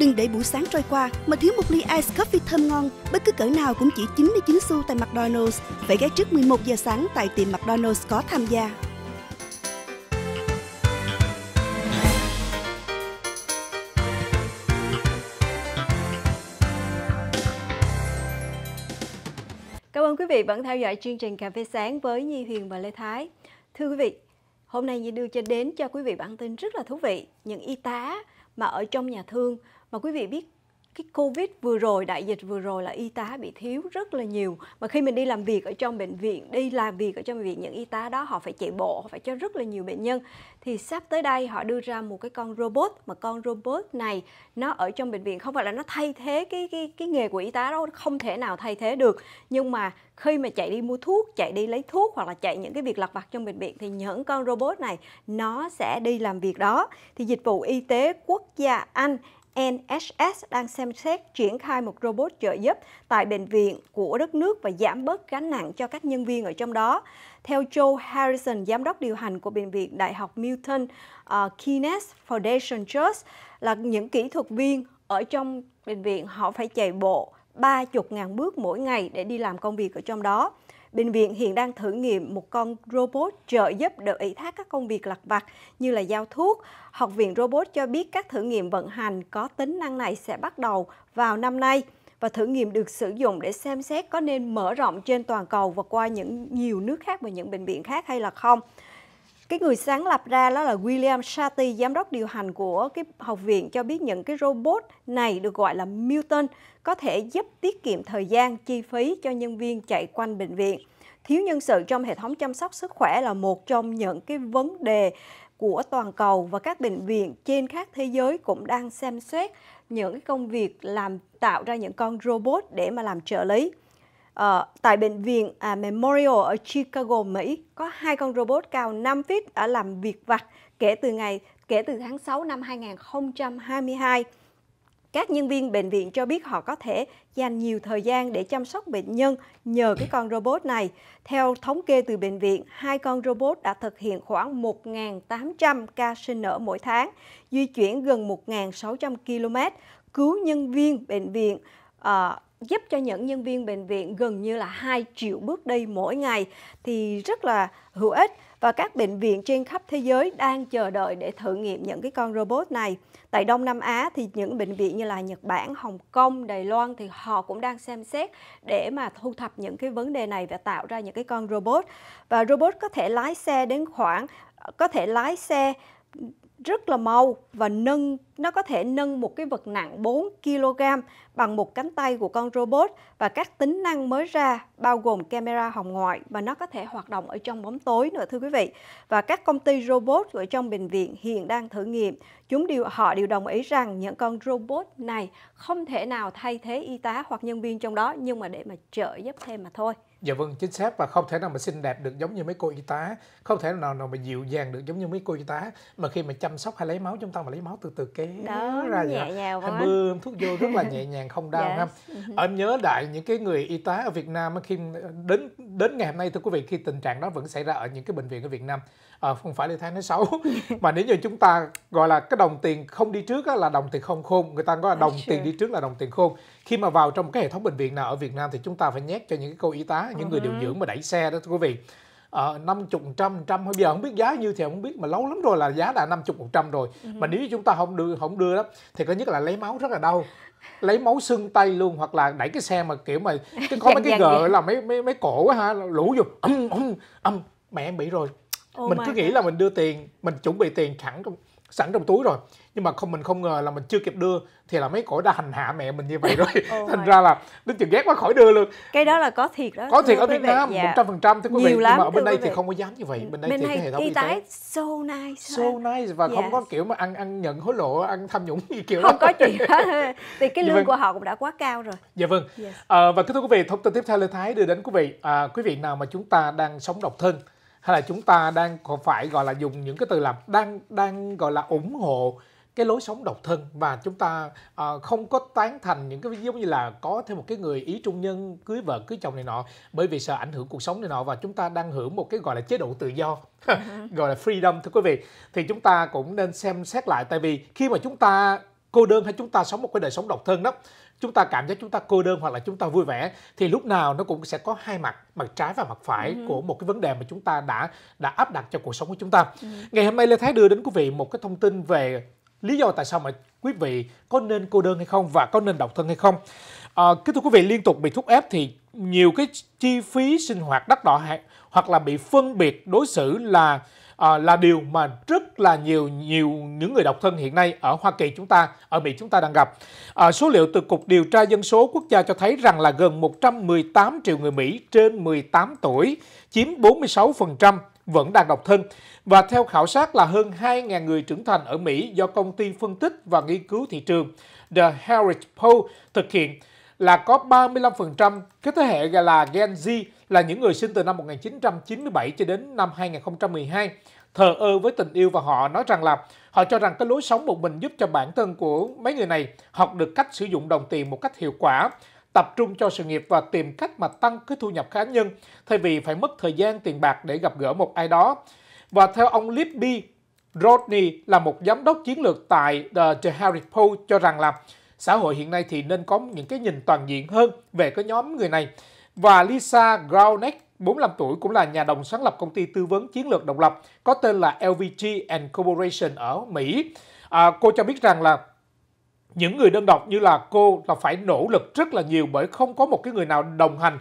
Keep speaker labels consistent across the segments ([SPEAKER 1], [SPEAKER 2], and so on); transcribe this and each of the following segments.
[SPEAKER 1] Đừng để buổi sáng trôi qua mà thiếu một ly ice coffee thơm ngon, bất cứ cỡ nào cũng chỉ 99 xu tại McDonald's. Phải ghé trước 11 giờ sáng tại tiệm McDonald's có tham gia. Cảm ơn quý vị vẫn theo dõi chương trình Cà phê sáng với Nhi Huyền và Lê Thái. Thưa quý vị, hôm nay Nhi đưa cho đến cho quý vị bản tin rất là thú vị. Những y tá mà ở trong nhà thương mà quý vị biết cái covid vừa rồi đại dịch vừa rồi là y tá bị thiếu rất là nhiều mà khi mình đi làm việc ở trong bệnh viện đi làm việc ở trong bệnh viện những y tá đó họ phải chạy bộ họ phải cho rất là nhiều bệnh nhân thì sắp tới đây họ đưa ra một cái con robot mà con robot này nó ở trong bệnh viện không phải là nó thay thế cái cái cái nghề của y tá đâu không thể nào thay thế được nhưng mà khi mà chạy đi mua thuốc chạy đi lấy thuốc hoặc là chạy những cái việc lặt vặt trong bệnh viện thì những con robot này nó sẽ đi làm việc đó thì dịch vụ y tế quốc gia anh NHS đang xem xét triển khai một robot trợ giúp tại bệnh viện của đất nước và giảm bớt gánh nặng cho các nhân viên ở trong đó. Theo Joe Harrison, giám đốc điều hành của Bệnh viện Đại học Milton uh, Keynes Foundation Trust, là những kỹ thuật viên ở trong bệnh viện họ phải chạy bộ 30.000 bước mỗi ngày để đi làm công việc ở trong đó bệnh viện hiện đang thử nghiệm một con robot trợ giúp đỡ ủy thác các công việc lặt vặt như là giao thuốc. Học viện Robot cho biết các thử nghiệm vận hành có tính năng này sẽ bắt đầu vào năm nay và thử nghiệm được sử dụng để xem xét có nên mở rộng trên toàn cầu và qua những nhiều nước khác và những bệnh viện khác hay là không cái người sáng lập ra đó là William Shatty, giám đốc điều hành của cái học viện cho biết những cái robot này được gọi là Milton có thể giúp tiết kiệm thời gian, chi phí cho nhân viên chạy quanh bệnh viện. Thiếu nhân sự trong hệ thống chăm sóc sức khỏe là một trong những cái vấn đề của toàn cầu và các bệnh viện trên khắp thế giới cũng đang xem xét những cái công việc làm tạo ra những con robot để mà làm trợ lý. Ờ, tại bệnh viện à, Memorial ở Chicago, Mỹ có hai con robot cao 5 feet đã làm việc vặt kể từ ngày kể từ tháng 6 năm 2022. Các nhân viên bệnh viện cho biết họ có thể dành nhiều thời gian để chăm sóc bệnh nhân nhờ cái con robot này. Theo thống kê từ bệnh viện, hai con robot đã thực hiện khoảng 1.800 ca sinh nở mỗi tháng, di chuyển gần 1.600 km, cứu nhân viên bệnh viện uh, giúp cho những nhân viên bệnh viện gần như là 2 triệu bước đi mỗi ngày thì rất là hữu ích và các bệnh viện trên khắp thế giới đang chờ đợi để thử nghiệm những cái con robot này. Tại Đông Nam Á thì những bệnh viện như là Nhật Bản, Hồng Kông, Đài Loan thì họ cũng đang xem xét để mà thu thập những cái vấn đề này và tạo ra những cái con robot. Và robot có thể lái xe đến khoảng có thể lái xe rất là mau và nâng nó có thể nâng một cái vật nặng 4 kg bằng một cánh tay của con robot và các tính năng mới ra bao gồm camera hồng ngoại và nó có thể hoạt động ở trong bóng tối nữa thưa quý vị. Và các công ty robot ở trong bệnh viện hiện đang thử nghiệm, chúng đều họ đều đồng ý rằng những con robot này không thể nào thay thế y tá hoặc nhân viên trong đó nhưng mà để mà trợ giúp thêm mà thôi.
[SPEAKER 2] Dạ vâng, chính xác và không thể nào mà xinh đẹp được giống như mấy cô y tá, không thể nào nào mà dịu dàng được giống như mấy cô y tá mà khi mà chăm sóc hay lấy máu chúng ta mà lấy máu từ từ cái Đó, ra nhẹ vậy nhàng hay bơm thuốc vô rất là nhẹ nhàng không đau yes. Dạ. ha. Ở ờ, nhớ đại những cái người y tá ở Việt Nam khi ờ, đến đến ngày hôm nay thưa quý vị khi tình trạng đó vẫn xảy ra ở những cái bệnh viện ở Việt Nam à, không phải là tháng thứ xấu mà nếu như chúng ta gọi là cái đồng tiền không đi trước là đồng tiền không khôn người ta gọi là đồng sure. tiền đi trước là đồng tiền khôn khi mà vào trong cái hệ thống bệnh viện nào ở Việt Nam thì chúng ta phải nhét cho những cái cô y tá những uh-huh. người điều ừ. dưỡng mà đẩy xe đó thưa quý vị ờ, năm chục trăm trăm bây giờ không biết giá như thì không biết mà lâu lắm rồi là giá đã năm chục một trăm rồi uh-huh. mà nếu như chúng ta không đưa không đưa đó thì có nhất là lấy máu rất là đau lấy máu xương tay luôn hoặc là đẩy cái xe mà kiểu mà có mấy cái gờ là mấy mấy mấy cổ á ha lũ dục âm âm âm mẹ em bị rồi oh mình cứ nghĩ là mình đưa tiền mình chuẩn bị tiền sẵn trong sẵn trong túi rồi nhưng mà không mình không ngờ là mình chưa kịp đưa thì là mấy cổ đã hành hạ mẹ mình như vậy rồi oh thành ra là đến chừng ghét quá khỏi đưa luôn
[SPEAKER 1] cái đó là có thiệt đó có thiệt ở việt nam dạ. một trăm phần trăm thưa quý vị nhưng mà ở bên đây thì không
[SPEAKER 2] có dám như vậy bên đây bên thì cái hệ thống y tế so nice so nice và yes. không có kiểu mà ăn ăn nhận hối lộ ăn tham nhũng gì kiểu không đó. có gì. hết
[SPEAKER 1] thì cái dạ lương vâng. của họ cũng đã quá cao rồi
[SPEAKER 2] dạ vâng yes. à, và thưa quý vị thông tin tiếp theo lê thái đưa đến quý vị à, quý vị nào mà chúng ta đang sống độc thân hay là chúng ta đang còn phải gọi là dùng những cái từ là đang đang gọi là ủng hộ cái lối sống độc thân và chúng ta uh, không có tán thành những cái giống như là có thêm một cái người ý trung nhân cưới vợ cưới chồng này nọ bởi vì sợ ảnh hưởng cuộc sống này nọ và chúng ta đang hưởng một cái gọi là chế độ tự do gọi là freedom thưa quý vị thì chúng ta cũng nên xem xét lại tại vì khi mà chúng ta cô đơn hay chúng ta sống một cái đời sống độc thân đó chúng ta cảm giác chúng ta cô đơn hoặc là chúng ta vui vẻ thì lúc nào nó cũng sẽ có hai mặt mặt trái và mặt phải ừ. của một cái vấn đề mà chúng ta đã đã áp đặt cho cuộc sống của chúng ta ừ. ngày hôm nay lê thái đưa đến quý vị một cái thông tin về lý do tại sao mà quý vị có nên cô đơn hay không và có nên độc thân hay không à, kính thưa quý vị liên tục bị thúc ép thì nhiều cái chi phí sinh hoạt đắt đỏ hoặc là bị phân biệt đối xử là à, là điều mà rất là nhiều nhiều những người độc thân hiện nay ở Hoa Kỳ chúng ta, ở Mỹ chúng ta đang gặp. À, số liệu từ Cục Điều tra Dân số Quốc gia cho thấy rằng là gần 118 triệu người Mỹ trên 18 tuổi, chiếm 46% vẫn đang độc thân. Và theo khảo sát là hơn 2.000 người trưởng thành ở Mỹ do công ty phân tích và nghiên cứu thị trường The Heritage Poll thực hiện là có 35% cái thế hệ gọi là Gen Z là những người sinh từ năm 1997 cho đến năm 2012 thờ ơ với tình yêu và họ nói rằng là họ cho rằng cái lối sống một mình giúp cho bản thân của mấy người này học được cách sử dụng đồng tiền một cách hiệu quả tập trung cho sự nghiệp và tìm cách mà tăng cái thu nhập cá nhân thay vì phải mất thời gian tiền bạc để gặp gỡ một ai đó. Và theo ông Libby, Rodney là một giám đốc chiến lược tại ờ, The, The Harry Poll cho rằng là xã hội hiện nay thì nên có những cái nhìn toàn diện hơn về cái nhóm người này. Và Lisa Grauneck 45 tuổi cũng là nhà đồng sáng lập công ty tư vấn chiến lược độc lập có tên là LVG and Corporation ở Mỹ. À, cô cho biết rằng là những người đơn độc như là cô là phải nỗ lực rất là nhiều bởi không có một cái người nào đồng hành.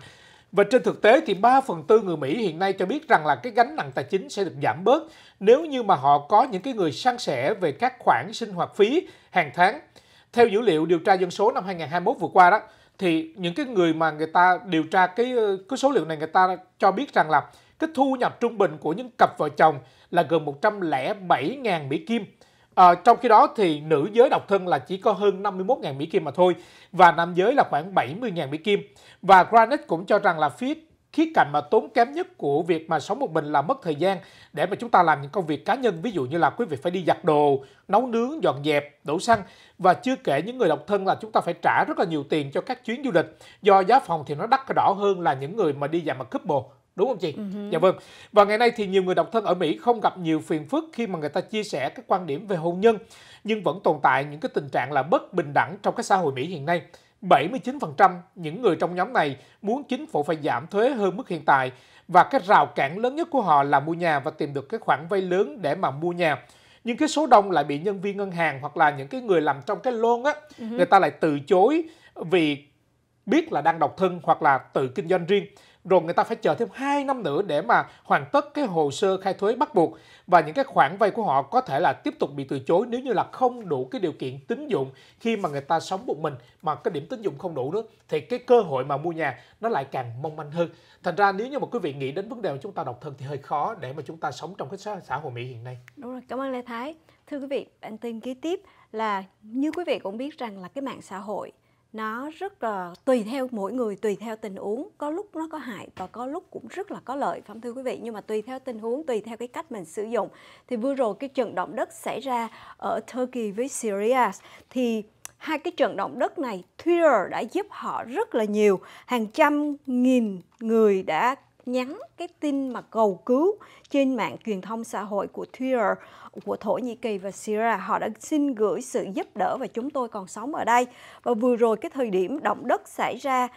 [SPEAKER 2] Và trên thực tế thì 3 phần tư người Mỹ hiện nay cho biết rằng là cái gánh nặng tài chính sẽ được giảm bớt nếu như mà họ có những cái người san sẻ về các khoản sinh hoạt phí hàng tháng. Theo dữ liệu điều tra dân số năm 2021 vừa qua đó thì những cái người mà người ta điều tra cái cái số liệu này người ta cho biết rằng là cái thu nhập trung bình của những cặp vợ chồng là gần 107.000 Mỹ Kim. À, trong khi đó thì nữ giới độc thân là chỉ có hơn 51.000 Mỹ Kim mà thôi và nam giới là khoảng 70.000 Mỹ Kim. Và Granite cũng cho rằng là phía khía cạnh mà tốn kém nhất của việc mà sống một mình là mất thời gian để mà chúng ta làm những công việc cá nhân ví dụ như là quý vị phải đi giặt đồ nấu nướng dọn dẹp đổ xăng và chưa kể những người độc thân là chúng ta phải trả rất là nhiều tiền cho các chuyến du lịch do giá phòng thì nó đắt đỏ hơn là những người mà đi dạng mà couple đúng không chị? Uh-huh. Dạ vâng. Và ngày nay thì nhiều người độc thân ở Mỹ không gặp nhiều phiền phức khi mà người ta chia sẻ các quan điểm về hôn nhân, nhưng vẫn tồn tại những cái tình trạng là bất bình đẳng trong cái xã hội Mỹ hiện nay. 79% những người trong nhóm này muốn chính phủ phải giảm thuế hơn mức hiện tại và cái rào cản lớn nhất của họ là mua nhà và tìm được cái khoản vay lớn để mà mua nhà. Nhưng cái số đông lại bị nhân viên ngân hàng hoặc là những cái người làm trong cái loan á, ừ người ta lại từ chối vì biết là đang độc thân hoặc là tự kinh doanh riêng rồi người ta phải chờ thêm 2 năm nữa để mà hoàn tất cái hồ sơ khai thuế bắt buộc và những cái khoản vay của họ có thể là tiếp tục bị từ chối nếu như là không đủ cái điều kiện tín dụng khi mà người ta sống một mình mà cái điểm tín dụng không đủ nữa thì cái cơ hội mà mua nhà nó lại càng mong manh hơn thành ra nếu như mà quý vị nghĩ đến vấn đề mà chúng ta độc thân thì hơi khó để mà chúng ta sống trong cái xã hội Mỹ hiện nay
[SPEAKER 1] đúng rồi cảm ơn Lê Thái thưa quý vị bản tin kế tiếp là như quý vị cũng biết rằng là cái mạng xã hội nó rất là tùy theo mỗi người tùy theo tình huống có lúc nó có hại và có lúc cũng rất là có lợi phải thưa quý vị nhưng mà tùy theo tình huống tùy theo cái cách mình sử dụng thì vừa rồi cái trận động đất xảy ra ở Turkey với Syria thì hai cái trận động đất này Twitter đã giúp họ rất là nhiều hàng trăm nghìn người đã nhắn cái tin mà cầu cứu trên mạng truyền thông xã hội của Twitter của Thổ Nhĩ Kỳ và Syria. Họ đã xin gửi sự giúp đỡ và chúng tôi còn sống ở đây. Và vừa rồi cái thời điểm động đất xảy ra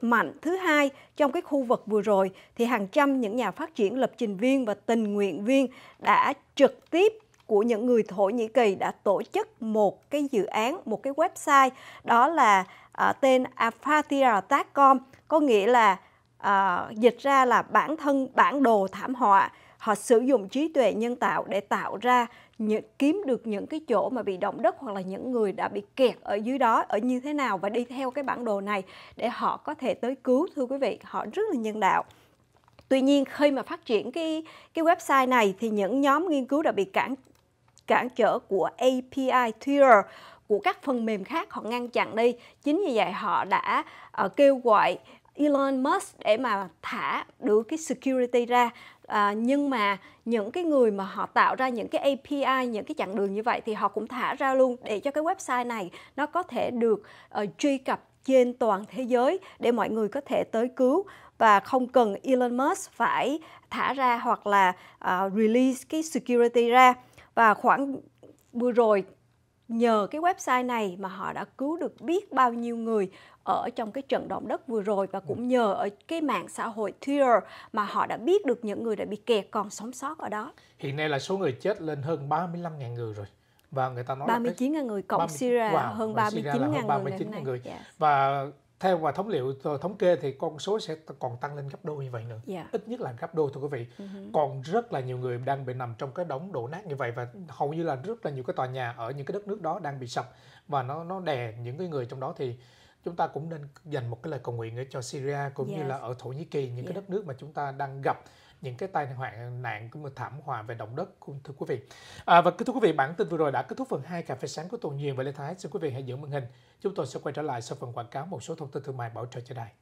[SPEAKER 1] mạnh thứ hai trong cái khu vực vừa rồi thì hàng trăm những nhà phát triển lập trình viên và tình nguyện viên đã trực tiếp của những người Thổ Nhĩ Kỳ đã tổ chức một cái dự án, một cái website đó là à, tên afatia.com có nghĩa là à, dịch ra là bản thân bản đồ thảm họa họ sử dụng trí tuệ nhân tạo để tạo ra những, kiếm được những cái chỗ mà bị động đất hoặc là những người đã bị kẹt ở dưới đó ở như thế nào và đi theo cái bản đồ này để họ có thể tới cứu thưa quý vị họ rất là nhân đạo tuy nhiên khi mà phát triển cái cái website này thì những nhóm nghiên cứu đã bị cản cản trở của API Twitter của các phần mềm khác họ ngăn chặn đi chính vì vậy họ đã uh, kêu gọi Elon Musk để mà thả được cái security ra à, nhưng mà những cái người mà họ tạo ra những cái API những cái chặng đường như vậy thì họ cũng thả ra luôn để cho cái website này nó có thể được uh, truy cập trên toàn thế giới để mọi người có thể tới cứu và không cần Elon Musk phải thả ra hoặc là uh, release cái security ra và khoảng vừa rồi nhờ cái website này mà họ đã cứu được biết bao nhiêu người ở trong cái trận động đất vừa rồi và ừ. cũng nhờ ở cái mạng xã hội Twitter mà họ đã biết được những người đã bị kẹt còn sống sót ở đó.
[SPEAKER 2] Hiện nay là số người chết lên hơn 35.000 người rồi và người ta nói 39
[SPEAKER 1] là cái... 000 người cộng 30... Syria wow, hơn 39.000 người, 39 người. Yes.
[SPEAKER 2] và theo và thống liệu ờ, thống kê thì con số sẽ còn tăng lên gấp đôi như vậy nữa yeah. Dạ. ít nhất là gấp đôi thưa quý vị uh-huh. còn rất là nhiều người đang bị nằm trong cái đống đổ nát như vậy và ừ. hầu như là rất là nhiều cái tòa nhà ở những cái đất nước đó đang bị sập và nó nó đè những cái người trong đó thì chúng ta cũng nên dành một cái lời cầu nguyện cho Syria cũng yes. như là ở Thổ Nhĩ Kỳ những yeah. cái đất nước mà chúng ta đang gặp những cái tai hoạn nạn cũng như thảm họa về động đất thưa quý vị à, và thưa quý vị bản tin vừa rồi đã kết thúc phần 2 cà phê sáng của tuần nhiên và lê thái xin quý vị hãy giữ màn hình chúng tôi sẽ quay trở lại sau phần quảng cáo một số thông tin thương mại bảo trợ cho đài